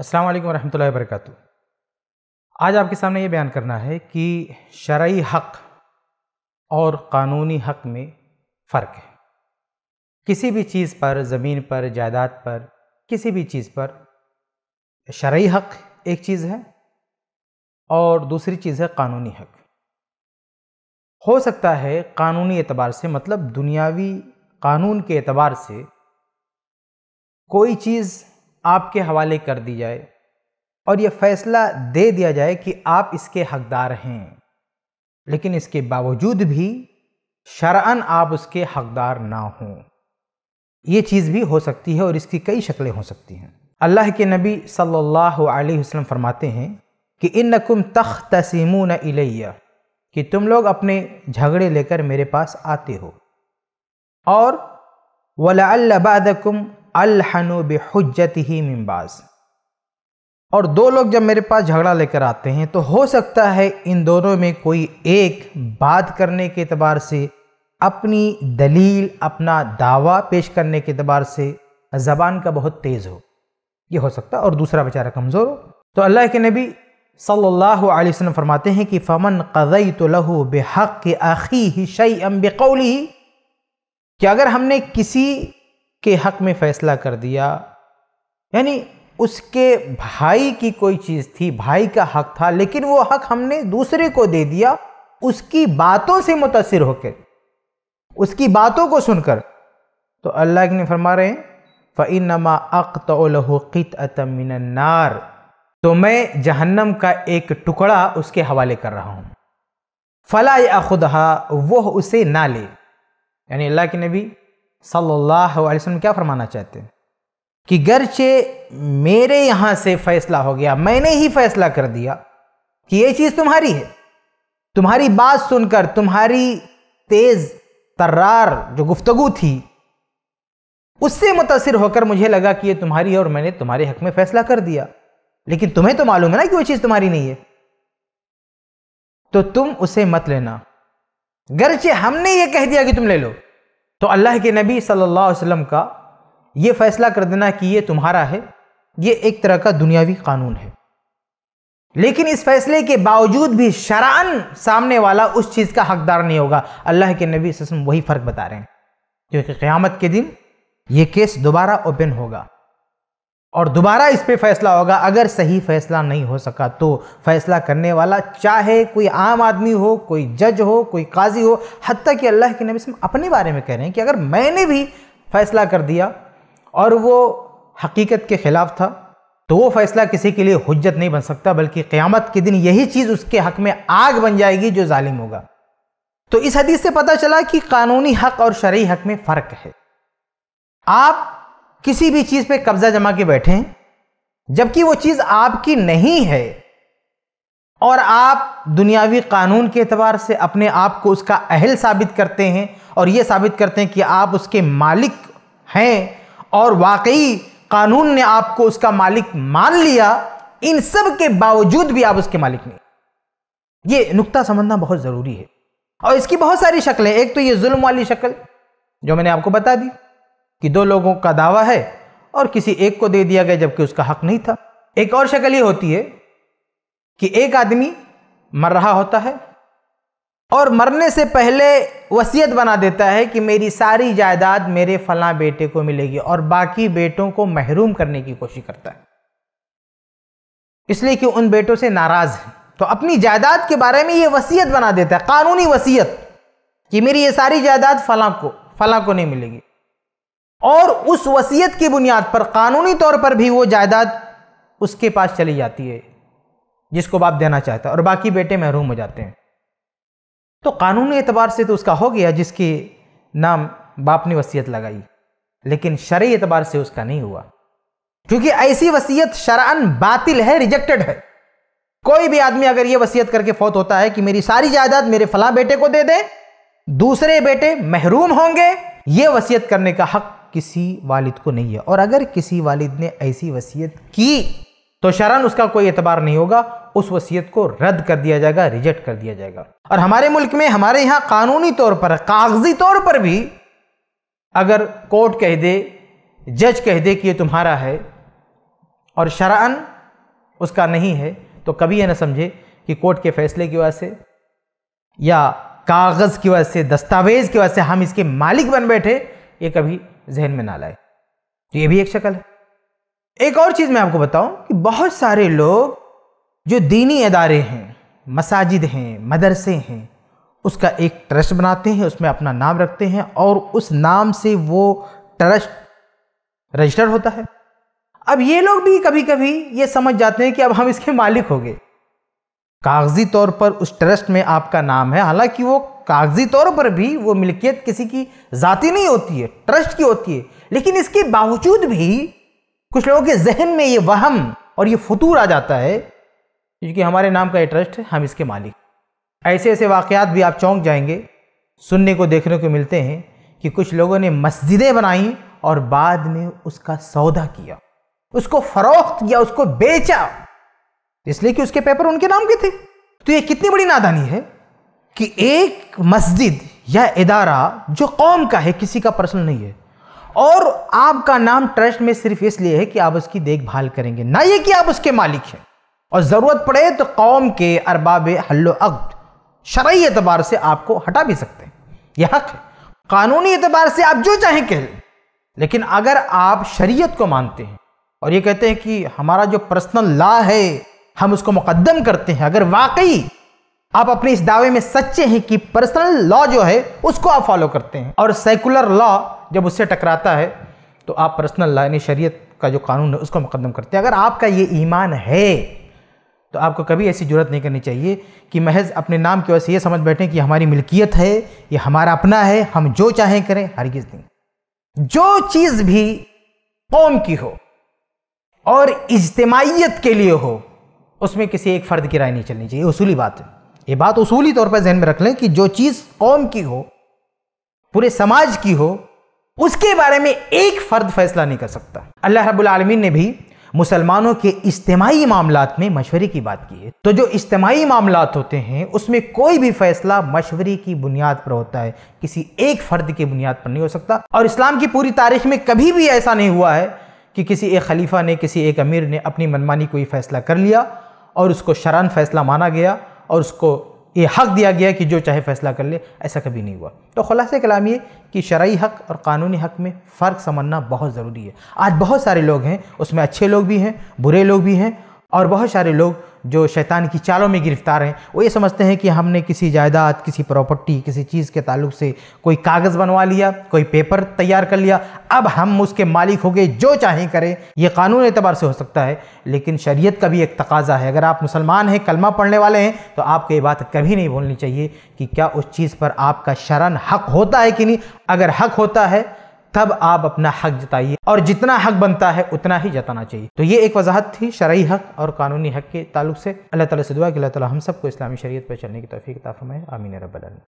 अस्सलाम वालेकुम रहमतुल्लाहि वरकत आज आपके सामने ये बयान करना है कि शरय हक और क़ानूनी हक में फ़र्क है किसी भी चीज़ पर ज़मीन पर जायदाद पर किसी भी चीज़ पर शरय हक एक चीज़ है और दूसरी चीज़ है क़ानूनी हक हो सकता है क़ानूनी एतबार से मतलब दुनियावी कानून के एतबार से कोई चीज़ आपके हवाले कर दी जाए और यह फैसला दे दिया जाए कि आप इसके हकदार हैं लेकिन इसके बावजूद भी शरअन आप उसके हकदार ना हों ये चीज़ भी हो सकती है और इसकी कई शक्लें हो सकती हैं अल्लाह के नबी सल्लल्लाहु अलैहि वसल्लम फरमाते हैं कि इन नकुम तख न इलैया कि तुम लोग अपने झगड़े लेकर मेरे पास आते हो और वलाबादकुम अलहनु बेहुजत ही मिम्बाज और दो लोग जब मेरे पास झगड़ा लेकर आते हैं तो हो सकता है इन दोनों में कोई एक बात करने के अतबार से अपनी दलील अपना दावा पेश करने के अतबार से ज़बान का बहुत तेज़ हो ये हो सकता है और दूसरा बेचारा कमज़ोर हो तो अल्लाह के नबी सल्लल्लाहु अलैहि वसल्लम फरमाते हैं कि फ़मन कदई तो लहू बेहक आखी ही शई अम बेकौली कि अगर हमने किसी के हक में फ़ैसला कर दिया यानी उसके भाई की कोई चीज़ थी भाई का हक था लेकिन वो हक हमने दूसरे को दे दिया उसकी बातों से मुतासर होकर उसकी बातों को सुनकर तो अल्लाह ने फरमा रहे हैं फ़िन अक अक़त मिनन्नार तो मैं जहन्नम का एक टुकड़ा उसके हवाले कर रहा हूँ फ़ला या खुदहा वह उसे ना ले यानी अल्लाह के नबी सल्लल्लाहु अलैहि वसल्लम क्या फरमाना चाहते हैं कि गरचे मेरे यहाँ से फैसला हो गया मैंने ही फैसला कर दिया कि ये चीज़ तुम्हारी है तुम्हारी बात सुनकर तुम्हारी तेज़ तर्रार जो गुफ्तगु थी उससे मुतासर होकर मुझे लगा कि ये तुम्हारी है और मैंने तुम्हारे हक में फैसला कर दिया लेकिन तुम्हें तो मालूम है ना कि वो चीज़ तुम्हारी नहीं है तो तुम उसे मत लेना गरचे हमने ये कह दिया कि तुम ले लो तो अल्लाह के नबी सल्लल्लाहु अलैहि वसल्लम का ये फ़ैसला कर देना कि ये तुम्हारा है ये एक तरह का दुनियावी कानून है लेकिन इस फैसले के बावजूद भी शरान सामने वाला उस चीज़ का हकदार नहीं होगा अल्लाह के नबी वसम वही फ़र्क बता रहे हैं क्योंकि क़्यामत के दिन ये केस दोबारा ओपन होगा और दोबारा इस पे फैसला होगा अगर सही फैसला नहीं हो सका तो फैसला करने वाला चाहे कोई आम आदमी हो कोई जज हो कोई काजी हो हती कि अल्लाह के नबी अपने बारे में कह रहे हैं कि अगर मैंने भी फैसला कर दिया और वो हकीकत के ख़िलाफ़ था तो वो फैसला किसी के लिए हजत नहीं बन सकता बल्कि क़्यामत के दिन यही चीज़ उसके हक़ में आग बन जाएगी जो ालिम होगा तो इस हदीस से पता चला कि कानूनी हक़ और शर्य हक़ में फ़र्क है आप किसी भी चीज पे कब्जा जमा के बैठे हैं जबकि वो चीज आपकी नहीं है और आप दुनियावी कानून के अतबार से अपने आप को उसका अहल साबित करते हैं और ये साबित करते हैं कि आप उसके मालिक हैं और वाकई कानून ने आपको उसका मालिक मान लिया इन सब के बावजूद भी आप उसके मालिक नहीं ये नुकता समझना बहुत ज़रूरी है और इसकी बहुत सारी शक्लें एक तो ये जुल्म वाली शक्ल जो मैंने आपको बता दी कि दो लोगों का दावा है और किसी एक को दे दिया गया जबकि उसका हक नहीं था एक और शक्ल ये होती है कि एक आदमी मर रहा होता है और मरने से पहले वसीयत बना देता है कि मेरी सारी जायदाद मेरे फला बेटे को मिलेगी और बाकी बेटों को महरूम करने की कोशिश करता है इसलिए कि उन बेटों से नाराज़ है तो अपनी जायदाद के बारे में ये वसीयत बना देता है कानूनी वसीयत कि मेरी ये सारी जायदाद फला को फलां को नहीं मिलेगी और उस वसीयत की बुनियाद पर कानूनी तौर पर भी वो जायदाद उसके पास चली जाती है जिसको बाप देना चाहता है और बाकी बेटे महरूम हो जाते हैं तो कानूनी एतबार से तो उसका हो गया जिसके नाम बाप ने वसीयत लगाई लेकिन शर्य एतबार से उसका नहीं हुआ क्योंकि ऐसी वसीयत शरान बातिल है रिजेक्टेड है कोई भी आदमी अगर ये वसीयत करके फौत होता है कि मेरी सारी जायदाद मेरे फला बेटे को दे दे दूसरे बेटे महरूम होंगे ये वसीयत करने का हक किसी वालिद को नहीं है और अगर किसी वालिद ने ऐसी वसीयत की तो शरण उसका कोई एतबार नहीं होगा उस वसीयत को रद्द कर दिया जाएगा रिजेक्ट कर दिया जाएगा और हमारे मुल्क में हमारे यहाँ कानूनी तौर पर कागजी तौर पर भी अगर कोर्ट कह दे जज कह दे कि ये तुम्हारा है और शरण उसका नहीं है तो कभी यह ना समझे कि कोर्ट के फैसले की वजह से या कागज़ की वजह से दस्तावेज़ की वजह से हम इसके मालिक बन बैठे ये कभी जहन में ना लाए तो ये भी एक शक्ल है एक और चीज़ मैं आपको बताऊं कि बहुत सारे लोग जो दीनी अदारे हैं मसाजिद हैं मदरसे हैं उसका एक ट्रस्ट बनाते हैं उसमें अपना नाम रखते हैं और उस नाम से वो ट्रस्ट रजिस्टर होता है अब ये लोग भी कभी कभी ये समझ जाते हैं कि अब हम इसके मालिक हो गए कागजी तौर पर उस ट्रस्ट में आपका नाम है हालांकि वो कागजी तौर पर भी वो मिल्कियत किसी की जाति नहीं होती है ट्रस्ट की होती है लेकिन इसके बावजूद भी कुछ लोगों के जहन में ये वहम और ये फतूर आ जाता है क्योंकि हमारे नाम का ये ट्रस्ट है हम इसके मालिक ऐसे ऐसे वाक़ात भी आप चौंक जाएंगे सुनने को देखने को मिलते हैं कि कुछ लोगों ने मस्जिदें बनाई और बाद में उसका सौदा किया उसको फरोख्त किया उसको बेचा इसलिए कि उसके पेपर उनके नाम के थे तो ये कितनी बड़ी नादानी है कि एक मस्जिद या इदारा जो कौम का है किसी का पर्सनल नहीं है और आपका नाम ट्रस्ट में सिर्फ इसलिए है कि आप उसकी देखभाल करेंगे ना ये कि आप उसके मालिक हैं और ज़रूरत पड़े तो कौम के अरबाब हल्लो अक्द शरा एतबार से आपको हटा भी सकते हैं यह हक है कानूनी एतबार से आप जो चाहें कह लें लेकिन अगर आप शरीयत को मानते हैं और ये कहते हैं कि हमारा जो पर्सनल ला है हम उसको मुकदम करते हैं अगर वाकई आप अपने इस दावे में सच्चे हैं कि पर्सनल लॉ जो है उसको आप फॉलो करते हैं और सेकुलर लॉ जब उससे टकराता है तो आप पर्सनल लॉ यानी शरीयत का जो कानून है उसको मुकदम करते हैं अगर आपका ये ईमान है तो आपको कभी ऐसी जरूरत नहीं करनी चाहिए कि महज अपने नाम की वजह से ये समझ बैठें कि हमारी मिल्कियत है ये हमारा अपना है हम जो चाहें करें हरगिज़ नहीं जो चीज़ भी कौम की हो और इज्तमाइत के लिए हो उसमें किसी एक फ़र्द की राय नहीं चलनी चाहिए उसूली बात है ये बात उसूली तौर पर जहन में रख लें कि जो चीज़ कौम की हो पूरे समाज की हो उसके बारे में एक फ़र्द फैसला नहीं कर सकता अल्लाह रब्बुल आलमीन ने भी मुसलमानों के इज्तमाही मामला में मशवरे की बात की है तो जो इज्तमाही मामला होते हैं उसमें कोई भी फैसला मशवरे की बुनियाद पर होता है किसी एक फ़र्द की बुनियाद पर नहीं हो सकता और इस्लाम की पूरी तारीख में कभी भी ऐसा नहीं हुआ है कि किसी एक खलीफा ने किसी एक अमीर ने अपनी मनमानी कोई फ़ैसला कर लिया और उसको शरान फैसला माना गया और उसको ये हक़ दिया गया कि जो चाहे फैसला कर ले ऐसा कभी नहीं हुआ तो खुलास कलाम ये कि शराी हक़ और कानूनी हक़ में फ़र्क समझना बहुत ज़रूरी है आज बहुत सारे लोग हैं उसमें अच्छे लोग भी हैं बुरे लोग भी हैं और बहुत सारे लोग जो शैतान की चालों में गिरफ्तार हैं वो ये समझते हैं कि हमने किसी जायदाद किसी प्रॉपर्टी किसी चीज़ के ताल्लुक से कोई कागज़ बनवा लिया कोई पेपर तैयार कर लिया अब हम उसके मालिक हो गए जो चाहें करें ये कानून एतबार से हो सकता है लेकिन शरीयत का भी एक तकाजा है अगर आप मुसलमान हैं कलमा पढ़ने वाले हैं तो आपको ये बात कभी नहीं भूलनी चाहिए कि क्या उस चीज़ पर आपका शरण हक होता है कि नहीं अगर हक होता है तब आप अपना हक जताइए और जितना हक बनता है उतना ही जताना चाहिए तो ये एक वजाहत थी शरय हक और कानूनी हक के ताल्लुक से अल्लाह ताला से दुआ कि अल्लाह ताला हम सबको इस्लामी शरीयत पर चलने की तोफ़ी किताफ़ में आमीन रबल